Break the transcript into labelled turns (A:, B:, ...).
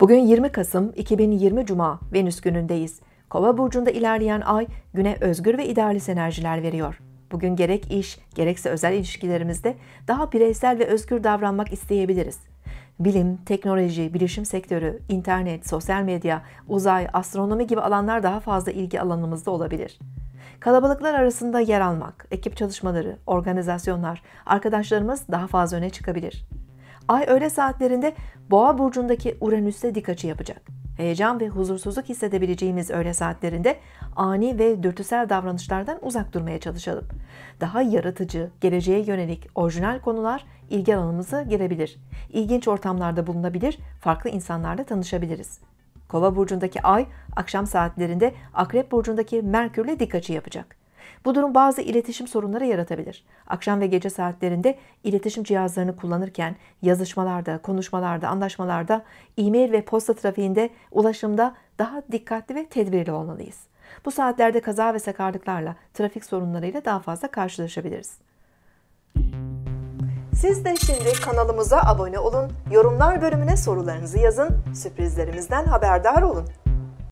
A: Bugün 20 Kasım 2020 Cuma Venüs günündeyiz. Kova burcunda ilerleyen ay güne özgür ve idealist enerjiler veriyor. Bugün gerek iş, gerekse özel ilişkilerimizde daha bireysel ve özgür davranmak isteyebiliriz. Bilim, teknoloji, bilişim sektörü, internet, sosyal medya, uzay, astronomi gibi alanlar daha fazla ilgi alanımızda olabilir. Kalabalıklar arasında yer almak, ekip çalışmaları, organizasyonlar, arkadaşlarımız daha fazla öne çıkabilir. Ay öğle saatlerinde Boğa burcundaki Uranüs'te dik açı yapacak. Heyecan ve huzursuzluk hissedebileceğimiz öğle saatlerinde ani ve dürtüsel davranışlardan uzak durmaya çalışalım. Daha yaratıcı, geleceğe yönelik orijinal konular ilgi alanımıza girebilir. İlginç ortamlarda bulunabilir, farklı insanlarla tanışabiliriz. Kova burcundaki Ay akşam saatlerinde Akrep burcundaki Merkürle dik açı yapacak. Bu durum bazı iletişim sorunları yaratabilir. Akşam ve gece saatlerinde iletişim cihazlarını kullanırken yazışmalarda, konuşmalarda, anlaşmalarda, e-mail ve posta trafiğinde, ulaşımda daha dikkatli ve tedbirli olmalıyız. Bu saatlerde kaza ve sakarlıklarla, trafik sorunlarıyla daha fazla karşılaşabiliriz. Siz de şimdi kanalımıza abone olun, yorumlar bölümüne sorularınızı yazın, sürprizlerimizden haberdar olun.